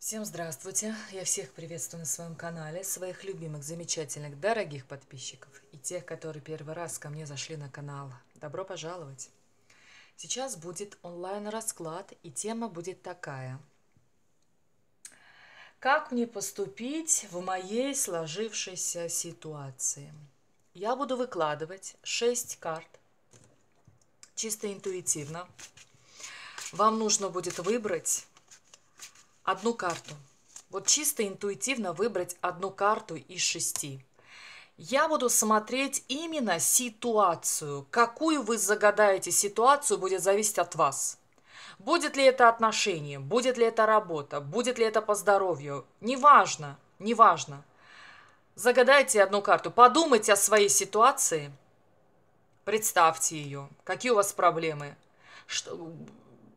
Всем здравствуйте! Я всех приветствую на своем канале, своих любимых, замечательных, дорогих подписчиков и тех, которые первый раз ко мне зашли на канал. Добро пожаловать! Сейчас будет онлайн-расклад и тема будет такая. Как мне поступить в моей сложившейся ситуации? Я буду выкладывать 6 карт чисто интуитивно. Вам нужно будет выбрать одну карту. Вот чисто интуитивно выбрать одну карту из шести. Я буду смотреть именно ситуацию. Какую вы загадаете ситуацию, будет зависеть от вас. Будет ли это отношение, будет ли это работа, будет ли это по здоровью. Неважно, неважно. Загадайте одну карту, подумайте о своей ситуации, представьте ее, какие у вас проблемы, что,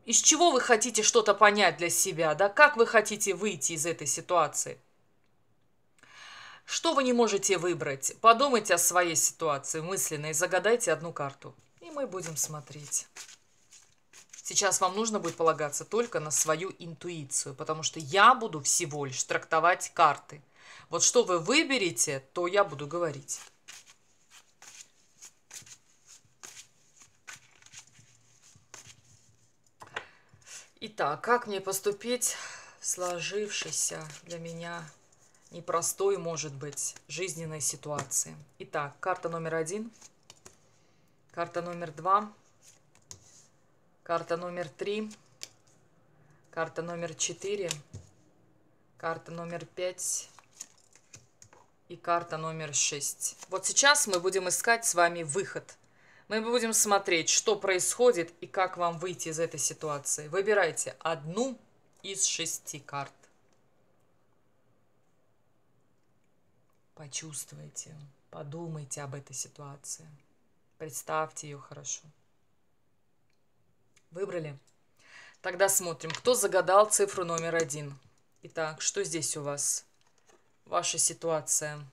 из чего вы хотите что-то понять для себя, да? Как вы хотите выйти из этой ситуации? Что вы не можете выбрать? Подумайте о своей ситуации мысленно и загадайте одну карту. И мы будем смотреть. Сейчас вам нужно будет полагаться только на свою интуицию, потому что я буду всего лишь трактовать карты. Вот что вы выберете, то я буду говорить. Итак, как мне поступить в сложившейся для меня непростой, может быть, жизненной ситуации? Итак, карта номер один, карта номер два, карта номер три, карта номер четыре, карта номер пять и карта номер шесть. Вот сейчас мы будем искать с вами выход – мы будем смотреть, что происходит и как вам выйти из этой ситуации. Выбирайте одну из шести карт. Почувствуйте, подумайте об этой ситуации. Представьте ее хорошо. Выбрали? Тогда смотрим, кто загадал цифру номер один. Итак, что здесь у вас? Ваша ситуация.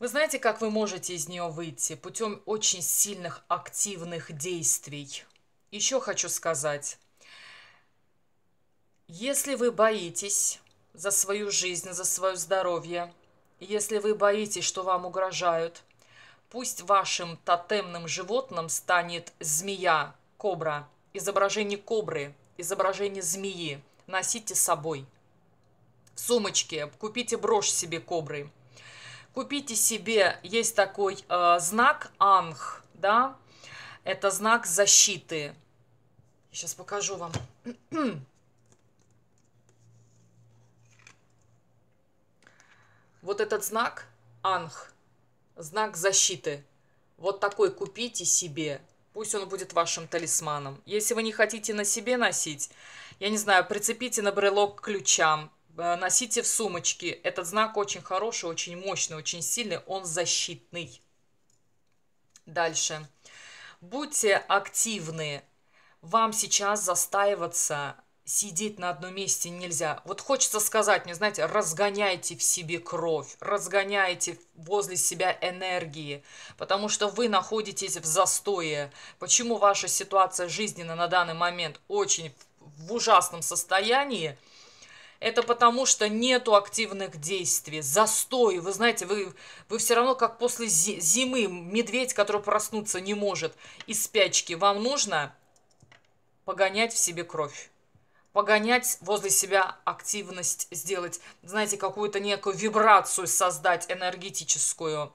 Вы знаете, как вы можете из нее выйти? Путем очень сильных активных действий. Еще хочу сказать, если вы боитесь за свою жизнь, за свое здоровье, если вы боитесь, что вам угрожают, пусть вашим тотемным животным станет змея, кобра, изображение кобры, изображение змеи. Носите с собой. В сумочке купите брошь себе кобры – Купите себе, есть такой э, знак Анх, да, это знак защиты. Сейчас покажу вам. Вот этот знак Анх, знак защиты. Вот такой купите себе. Пусть он будет вашим талисманом. Если вы не хотите на себе носить, я не знаю, прицепите на брелок к ключам Э, носите в сумочке. Этот знак очень хороший, очень мощный, очень сильный, он защитный. Дальше. Будьте активны. Вам сейчас застаиваться, сидеть на одном месте нельзя. Вот хочется сказать мне, знаете, разгоняйте в себе кровь, разгоняйте возле себя энергии, потому что вы находитесь в застое. Почему ваша ситуация жизненно на данный момент очень в ужасном состоянии? это потому что нету активных действий, застой. Вы знаете, вы, вы все равно как после зимы, медведь, который проснуться не может из спячки, вам нужно погонять в себе кровь погонять возле себя активность, сделать, знаете, какую-то некую вибрацию создать энергетическую.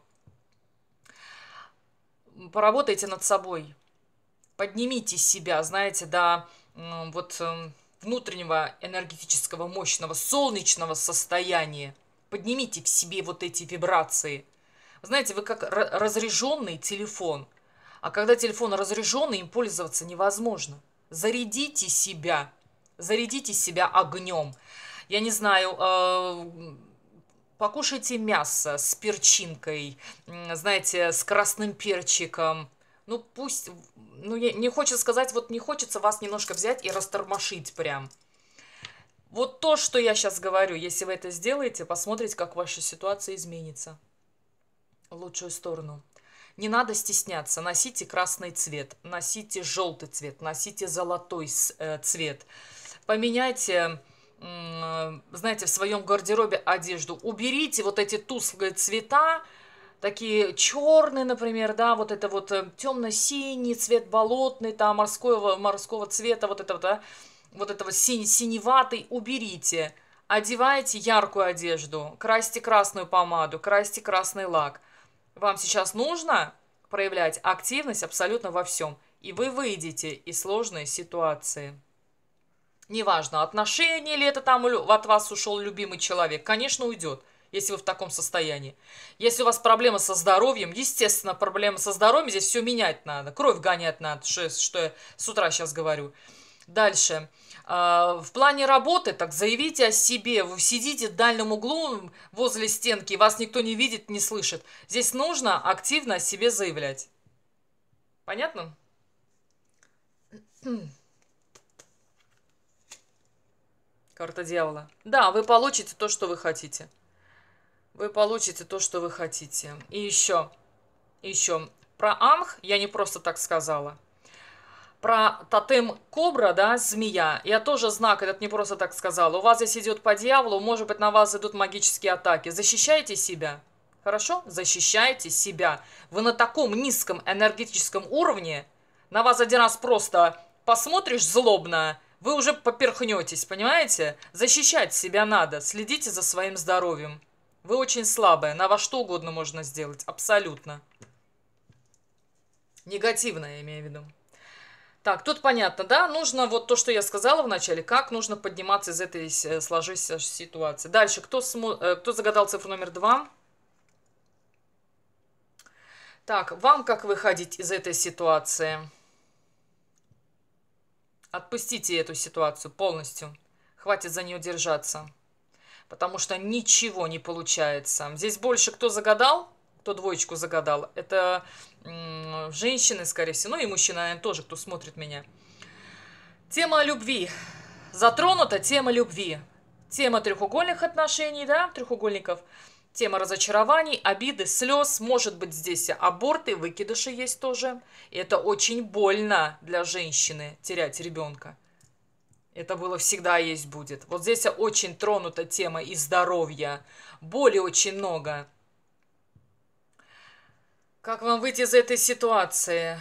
Поработайте над собой, поднимите себя, знаете, да, вот эм, внутреннего энергетического мощного солнечного состояния. Поднимите в себе вот эти вибрации. Знаете, вы как разряженный телефон. А когда телефон разряженный, им пользоваться невозможно. Зарядите себя. Зарядите себя огнем. Я не знаю, э покушайте мясо с перчинкой, знаете, с красным перчиком, ну пусть, ну я, не хочется сказать, вот не хочется вас немножко взять и растормошить прям. Вот то, что я сейчас говорю, если вы это сделаете, посмотрите, как ваша ситуация изменится в лучшую сторону. Не надо стесняться. Носите красный цвет, носите желтый цвет, носите золотой э, цвет. Поменяйте, э, знаете, в своем гардеробе одежду. Уберите вот эти тусклые цвета, такие черные, например, да, вот это вот э, темно-синий цвет болотный, там морского, э, морского цвета, вот этого, да, вот этого синь, синеватый, уберите. Одевайте яркую одежду, красьте красную помаду, красьте красный лак. Вам сейчас нужно проявлять активность абсолютно во всем, и вы выйдете из сложной ситуации. Неважно, отношения ли это там от вас ушел любимый человек, конечно, уйдет – если вы в таком состоянии. Если у вас проблемы со здоровьем, естественно, проблемы со здоровьем, здесь все менять надо, кровь гонять надо, что, что я с утра сейчас говорю. Дальше. А, в плане работы, так заявите о себе. Вы сидите в дальнем углу возле стенки, вас никто не видит, не слышит. Здесь нужно активно о себе заявлять. Понятно? Карта дьявола. Да, вы получите то, что вы хотите вы получите то, что вы хотите. И еще, еще, про Анх я не просто так сказала. Про тотем кобра, да, змея. Я тоже знак этот не просто так сказала. У вас здесь идет по дьяволу, может быть, на вас идут магические атаки. Защищайте себя. Хорошо? Защищайте себя. Вы на таком низком энергетическом уровне, на вас один раз просто посмотришь злобно, вы уже поперхнетесь, понимаете? Защищать себя надо, следите за своим здоровьем. Вы очень слабая. На во что угодно можно сделать. Абсолютно. Негативно, я имею в виду. Так, тут понятно, да? Нужно вот то, что я сказала в начале, как нужно подниматься из этой э, сложившейся ситуации. Дальше, кто, смо... Э, кто загадал цифру номер два? Так, вам как выходить из этой ситуации? Отпустите эту ситуацию полностью. Хватит за нее держаться потому что ничего не получается. Здесь больше кто загадал, кто двоечку загадал, это женщины, скорее всего, ну и мужчина, наверное, тоже, кто смотрит меня. Тема любви. Затронута тема любви. Тема треугольных отношений, да, треугольников. Тема разочарований, обиды, слез. Может быть, здесь аборты, выкидыши есть тоже. И это очень больно для женщины терять ребенка. Это было всегда есть будет. Вот здесь очень тронута тема и здоровья. Боли очень много. Как вам выйти из этой ситуации?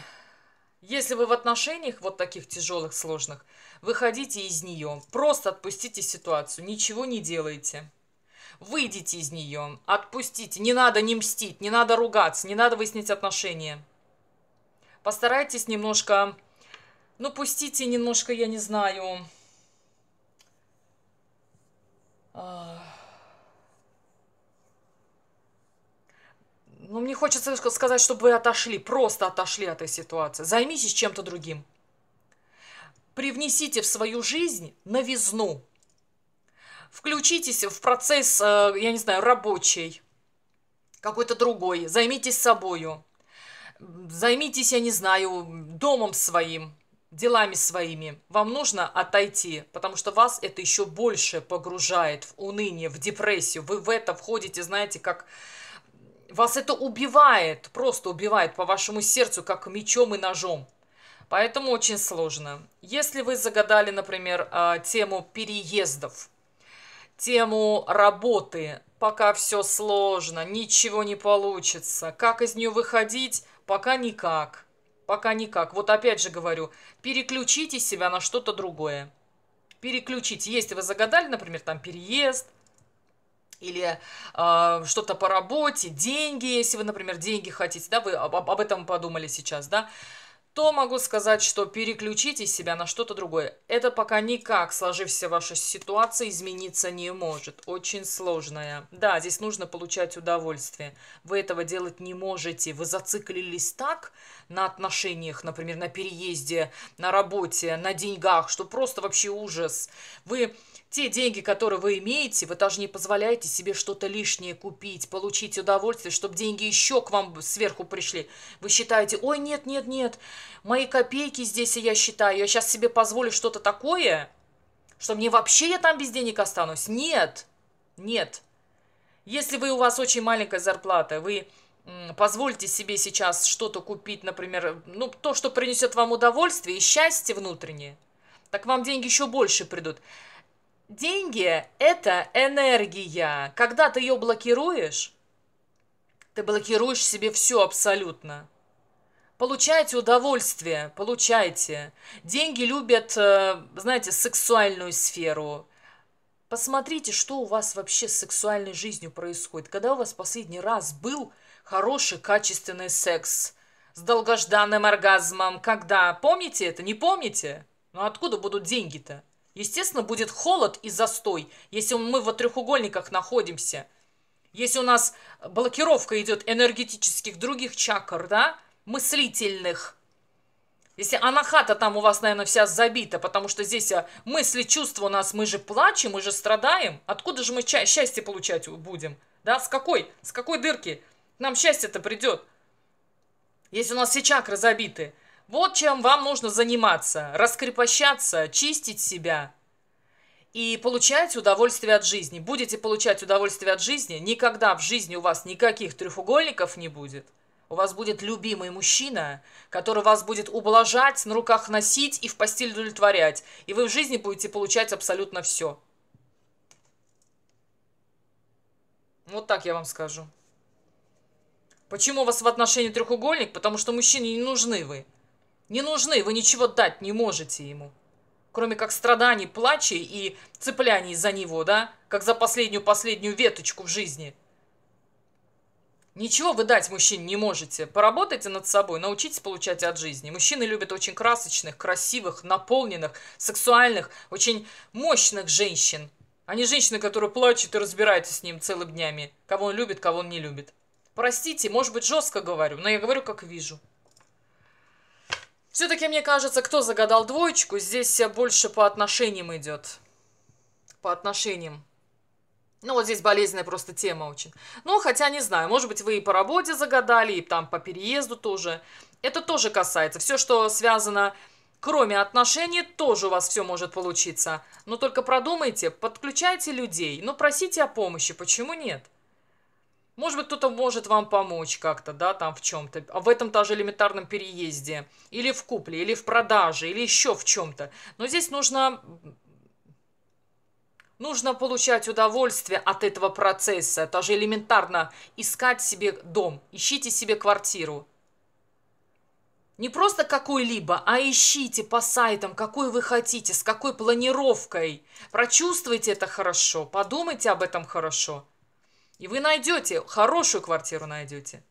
Если вы в отношениях вот таких тяжелых, сложных, выходите из нее. Просто отпустите ситуацию, ничего не делайте. Выйдите из нее, отпустите. Не надо не мстить, не надо ругаться, не надо выяснить отношения. Постарайтесь немножко, ну пустите немножко, я не знаю, ну, мне хочется сказать, чтобы вы отошли, просто отошли от этой ситуации. Займитесь чем-то другим. Привнесите в свою жизнь новизну. Включитесь в процесс, э, я не знаю, рабочий, какой-то другой. Займитесь собою. Займитесь, я не знаю, домом своим делами своими. Вам нужно отойти, потому что вас это еще больше погружает в уныние, в депрессию. Вы в это входите, знаете, как... Вас это убивает, просто убивает по вашему сердцу, как мечом и ножом. Поэтому очень сложно. Если вы загадали, например, а, тему переездов, тему работы, пока все сложно, ничего не получится, как из нее выходить, пока никак. Пока никак. Вот опять же говорю, переключите себя на что-то другое. Переключите. Если вы загадали, например, там переезд, или э, что-то по работе, деньги, если вы, например, деньги хотите, да, вы об, об этом подумали сейчас, да, то могу сказать, что переключите себя на что-то другое. Это пока никак, сложившаяся ваша ситуация, измениться не может. Очень сложная. Да, здесь нужно получать удовольствие. Вы этого делать не можете. Вы зациклились так на отношениях, например, на переезде, на работе, на деньгах, что просто вообще ужас. Вы те деньги, которые вы имеете, вы даже не позволяете себе что-то лишнее купить, получить удовольствие, чтобы деньги еще к вам сверху пришли. Вы считаете, ой, нет, нет, нет, мои копейки здесь, и я считаю, я сейчас себе позволю что-то такое, что мне вообще я там без денег останусь. Нет, нет. Если вы у вас очень маленькая зарплата, вы позвольте себе сейчас что-то купить, например, ну, то, что принесет вам удовольствие и счастье внутреннее, так вам деньги еще больше придут. Деньги – это энергия. Когда ты ее блокируешь, ты блокируешь себе все абсолютно. Получайте удовольствие, получайте. Деньги любят, э, знаете, сексуальную сферу. Посмотрите, что у вас вообще с сексуальной жизнью происходит. Когда у вас последний раз был хороший, качественный секс с долгожданным оргазмом? Когда? Помните это? Не помните? Ну откуда будут деньги-то? Естественно, будет холод и застой, если мы в треугольниках находимся. Если у нас блокировка идет энергетических других чакр, да, мыслительных. Если анахата там у вас, наверное, вся забита, потому что здесь а, мысли, чувства у нас, мы же плачем, мы же страдаем. Откуда же мы счастье получать будем? Да, с какой, с какой дырки нам счастье-то придет? Если у нас все чакры забиты – вот чем вам нужно заниматься, раскрепощаться, чистить себя и получать удовольствие от жизни. Будете получать удовольствие от жизни, никогда в жизни у вас никаких треугольников не будет. У вас будет любимый мужчина, который вас будет ублажать, на руках носить и в постель удовлетворять. И вы в жизни будете получать абсолютно все. Вот так я вам скажу. Почему у вас в отношении треугольник? Потому что мужчине не нужны вы. Не нужны, вы ничего дать не можете ему. Кроме как страданий, плачей и цепляний за него, да? Как за последнюю-последнюю веточку в жизни. Ничего вы дать мужчине не можете. Поработайте над собой, научитесь получать от жизни. Мужчины любят очень красочных, красивых, наполненных, сексуальных, очень мощных женщин. А не женщины, которые плачут и разбираются с ним целыми днями. Кого он любит, кого он не любит. Простите, может быть, жестко говорю, но я говорю, как вижу. Все-таки, мне кажется, кто загадал двоечку, здесь больше по отношениям идет. По отношениям. Ну, вот здесь болезненная просто тема очень. Ну, хотя не знаю, может быть, вы и по работе загадали, и там по переезду тоже. Это тоже касается. Все, что связано, кроме отношений, тоже у вас все может получиться. Но только продумайте, подключайте людей, но просите о помощи, почему нет? Может быть, кто-то может вам помочь как-то, да, там в чем-то. А в этом даже элементарном переезде. Или в купле, или в продаже, или еще в чем-то. Но здесь нужно... Нужно получать удовольствие от этого процесса. Даже элементарно искать себе дом. Ищите себе квартиру. Не просто какой-либо, а ищите по сайтам, какой вы хотите, с какой планировкой. Прочувствуйте это хорошо, подумайте об этом хорошо. И вы найдете, хорошую квартиру найдете,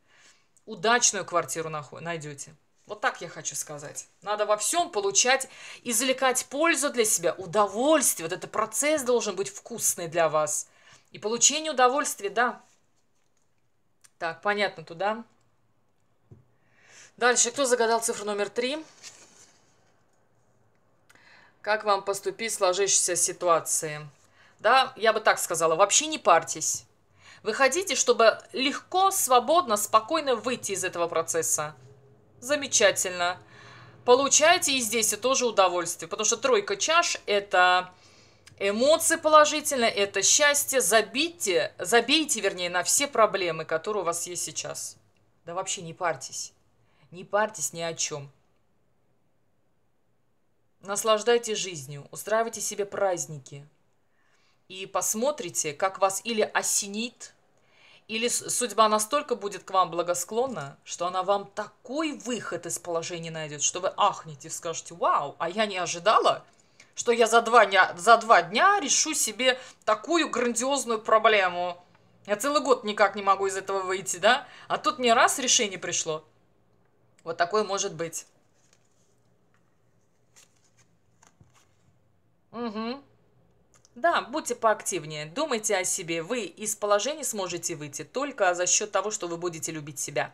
удачную квартиру найдете. Вот так я хочу сказать. Надо во всем получать, извлекать пользу для себя, удовольствие. Вот этот процесс должен быть вкусный для вас. И получение удовольствия, да. Так, понятно туда. Дальше, кто загадал цифру номер три? Как вам поступить в сложившейся ситуации? Да, я бы так сказала, вообще не парьтесь. Вы хотите, чтобы легко, свободно, спокойно выйти из этого процесса. Замечательно. Получайте и здесь и тоже удовольствие, потому что тройка чаш – это эмоции положительные, это счастье. Забейте, забейте, вернее, на все проблемы, которые у вас есть сейчас. Да вообще не парьтесь. Не парьтесь ни о чем. Наслаждайтесь жизнью, устраивайте себе праздники – и посмотрите, как вас или осенит, или судьба настолько будет к вам благосклонна, что она вам такой выход из положения найдет, что вы ахнете и скажете, вау, а я не ожидала, что я за два дня, за два дня решу себе такую грандиозную проблему. Я целый год никак не могу из этого выйти, да? А тут мне раз решение пришло. Вот такое может быть. Угу. Да, будьте поактивнее, думайте о себе. Вы из положения сможете выйти только за счет того, что вы будете любить себя.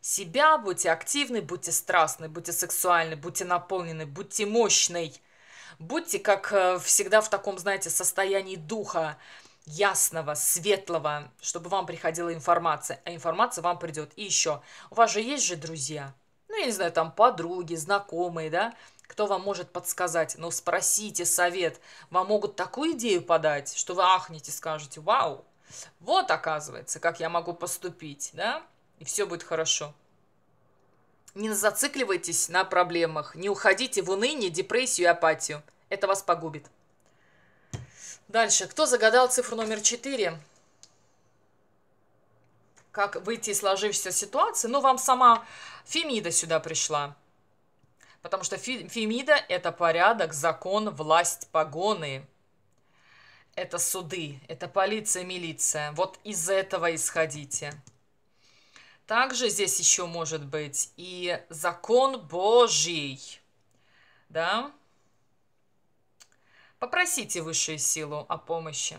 Себя будьте активны, будьте страстны, будьте сексуальны, будьте наполнены, будьте мощной. Будьте, как э, всегда, в таком, знаете, состоянии духа ясного, светлого, чтобы вам приходила информация, а информация вам придет. И еще, у вас же есть же друзья, ну, я не знаю, там подруги, знакомые, да, кто вам может подсказать? Ну, спросите совет. Вам могут такую идею подать, что вы ахнете, скажете, вау, вот оказывается, как я могу поступить, да? И все будет хорошо. Не зацикливайтесь на проблемах, не уходите в уныние, депрессию и апатию. Это вас погубит. Дальше. Кто загадал цифру номер 4? Как выйти из сложившейся ситуации? Ну, вам сама Фемида сюда пришла. Потому что Фемида – это порядок, закон, власть, погоны. Это суды, это полиция, милиция. Вот из этого исходите. Также здесь еще может быть и закон Божий. Да? Попросите высшую силу о помощи.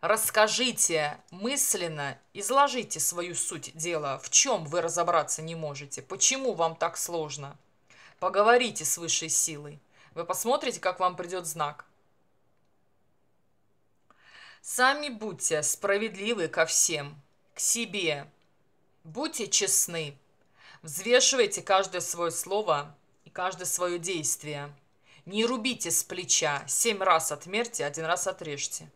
Расскажите мысленно, изложите свою суть дела, в чем вы разобраться не можете, почему вам так сложно. Поговорите с высшей силой. Вы посмотрите, как вам придет знак. Сами будьте справедливы ко всем, к себе. Будьте честны. Взвешивайте каждое свое слово и каждое свое действие. Не рубите с плеча. Семь раз отмерьте, один раз отрежьте.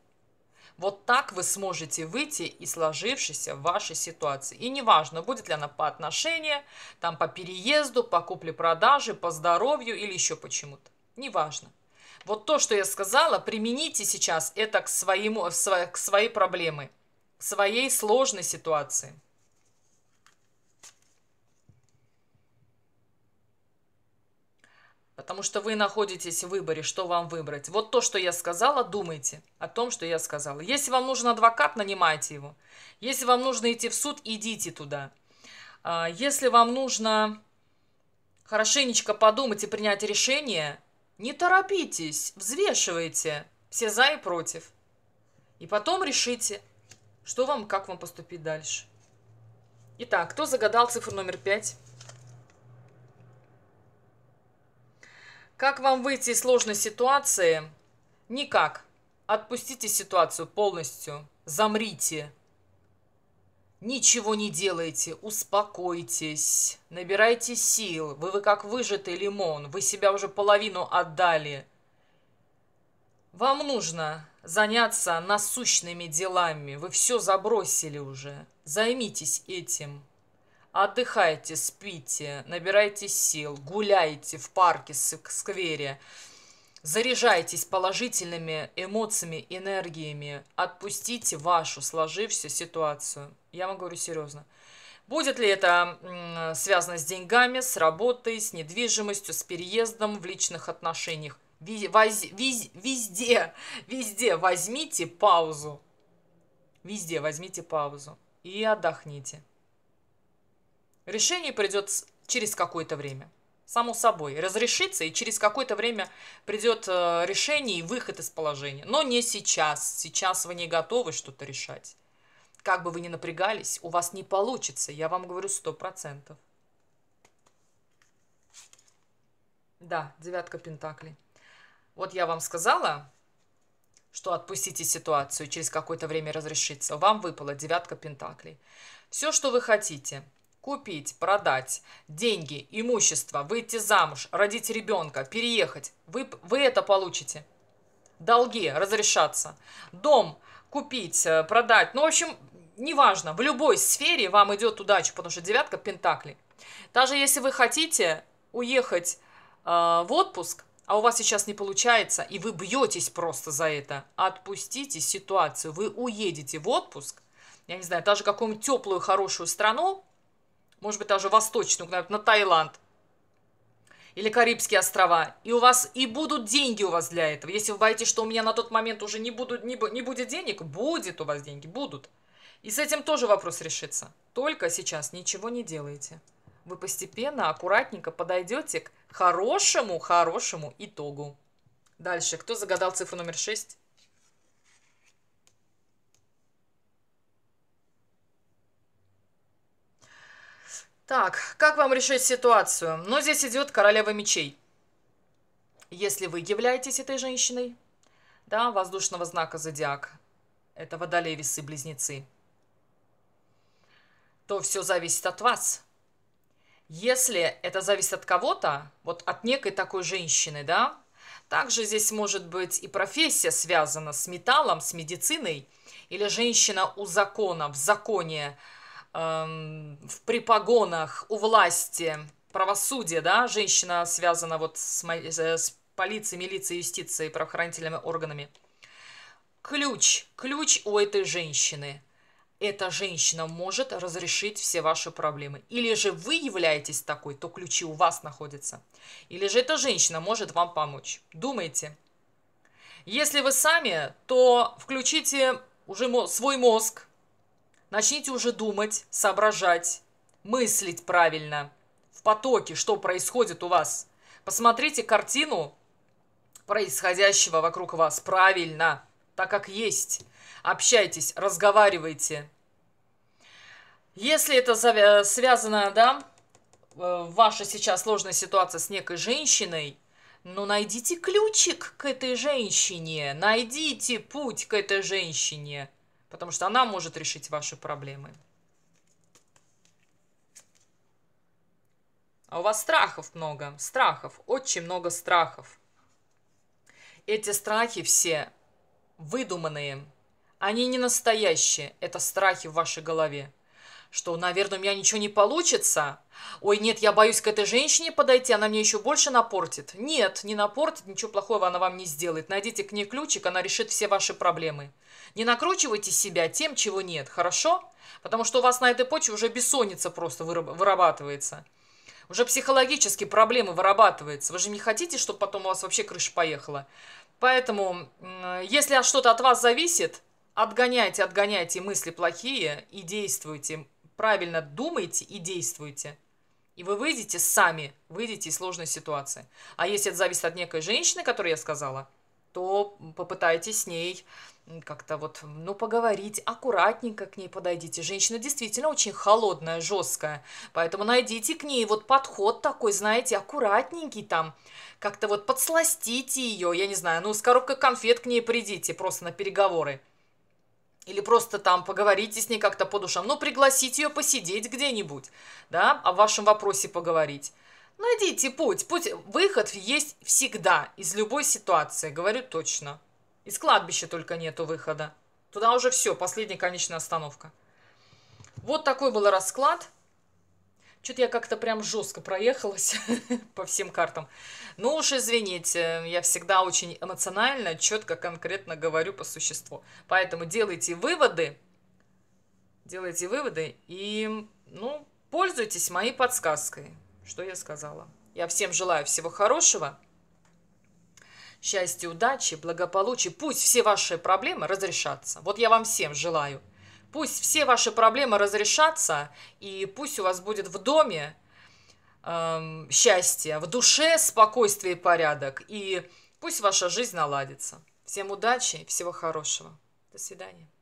Вот так вы сможете выйти из сложившейся вашей ситуации. И неважно, будет ли она по отношениям, там по переезду, по купле-продаже, по здоровью или еще почему-то. Неважно. Вот то, что я сказала, примените сейчас это к, своему, к своей проблеме, к своей сложной ситуации. Потому что вы находитесь в выборе, что вам выбрать. Вот то, что я сказала, думайте о том, что я сказала. Если вам нужен адвокат, нанимайте его. Если вам нужно идти в суд, идите туда. А, если вам нужно хорошенечко подумать и принять решение, не торопитесь, взвешивайте все за и против. И потом решите, что вам, как вам поступить дальше. Итак, кто загадал цифру номер пять? Как вам выйти из сложной ситуации? Никак. Отпустите ситуацию полностью. Замрите. Ничего не делайте, успокойтесь, набирайте сил. Вы, вы как выжатый лимон, вы себя уже половину отдали. Вам нужно заняться насущными делами, вы все забросили уже. Займитесь этим. Отдыхайте, спите, набирайте сил, гуляйте в парке, в сквере. Заряжайтесь положительными эмоциями, энергиями. Отпустите вашу сложившуюся ситуацию. Я вам говорю серьезно. Будет ли это связано с деньгами, с работой, с недвижимостью, с переездом в личных отношениях? Воз, виз, везде, везде возьмите паузу. Везде возьмите паузу и отдохните. Решение придет через какое-то время. Само собой, разрешится, и через какое-то время придет э, решение и выход из положения. Но не сейчас. Сейчас вы не готовы что-то решать. Как бы вы ни напрягались, у вас не получится, я вам говорю сто процентов. Да, девятка пентаклей. Вот я вам сказала, что отпустите ситуацию, через какое-то время разрешится. Вам выпала девятка пентаклей. Все, что вы хотите – Купить, продать, деньги, имущество, выйти замуж, родить ребенка, переехать. Вы, вы это получите. Долги разрешаться, Дом купить, э, продать. Ну, в общем, неважно. В любой сфере вам идет удача, потому что девятка пентаклей. Даже если вы хотите уехать э, в отпуск, а у вас сейчас не получается, и вы бьетесь просто за это, отпустите ситуацию. Вы уедете в отпуск, я не знаю, даже какую-нибудь теплую, хорошую страну, может быть, даже восточную, например, на Таиланд или Карибские острова. И у вас и будут деньги у вас для этого. Если вы боитесь, что у меня на тот момент уже не, будут, не, не будет денег, будет у вас деньги, будут. И с этим тоже вопрос решится. Только сейчас ничего не делаете. Вы постепенно, аккуратненько подойдете к хорошему, хорошему итогу. Дальше. Кто загадал цифру номер 6? Так, как вам решить ситуацию? Но ну, здесь идет королева мечей. Если вы являетесь этой женщиной, да, воздушного знака зодиак, это водолей, весы, близнецы, то все зависит от вас. Если это зависит от кого-то, вот от некой такой женщины, да, также здесь может быть и профессия связана с металлом, с медициной, или женщина у закона, в законе, эм, в припогонах у власти правосудия, да, женщина связана вот с, э, с полицией, милицией, юстицией, правоохранительными органами. Ключ, ключ у этой женщины. Эта женщина может разрешить все ваши проблемы. Или же вы являетесь такой, то ключи у вас находятся. Или же эта женщина может вам помочь. Думайте. Если вы сами, то включите уже свой мозг, Начните уже думать, соображать, мыслить правильно. В потоке, что происходит у вас. Посмотрите картину происходящего вокруг вас правильно, так как есть. Общайтесь, разговаривайте. Если это связано, да, э, ваша сейчас сложная ситуация с некой женщиной, ну найдите ключик к этой женщине, найдите путь к этой женщине – потому что она может решить ваши проблемы. А у вас страхов много, страхов, очень много страхов. Эти страхи все выдуманные, они не настоящие, это страхи в вашей голове что, наверное, у меня ничего не получится. Ой, нет, я боюсь к этой женщине подойти, она мне еще больше напортит. Нет, не напортит, ничего плохого она вам не сделает. Найдите к ней ключик, она решит все ваши проблемы. Не накручивайте себя тем, чего нет, хорошо? Потому что у вас на этой почве уже бессонница просто вырабатывается. Уже психологически проблемы вырабатываются. Вы же не хотите, чтобы потом у вас вообще крыша поехала. Поэтому, если что-то от вас зависит, отгоняйте, отгоняйте мысли плохие и действуйте правильно думаете и действуете. И вы выйдете сами, выйдете из сложной ситуации. А если это зависит от некой женщины, которую я сказала, то попытайтесь с ней как-то вот, ну, поговорить, аккуратненько к ней подойдите. Женщина действительно очень холодная, жесткая, поэтому найдите к ней вот подход такой, знаете, аккуратненький там, как-то вот подсластите ее, я не знаю, ну, с коробкой конфет к ней придите просто на переговоры или просто там поговорите с ней как-то по душам, ну, пригласить ее посидеть где-нибудь, да, о вашем вопросе поговорить. Найдите путь, путь, выход есть всегда, из любой ситуации, говорю точно. Из кладбища только нету выхода. Туда уже все, последняя конечная остановка. Вот такой был расклад. Что-то я как-то прям жестко проехалась по всем картам. Ну уж извините, я всегда очень эмоционально, четко, конкретно говорю по существу. Поэтому делайте выводы, делайте выводы и, ну, пользуйтесь моей подсказкой, что я сказала. Я всем желаю всего хорошего, счастья, удачи, благополучия. Пусть все ваши проблемы разрешатся. Вот я вам всем желаю – Пусть все ваши проблемы разрешатся, и пусть у вас будет в доме эм, счастье, в душе спокойствие и порядок, и пусть ваша жизнь наладится. Всем удачи, всего хорошего. До свидания.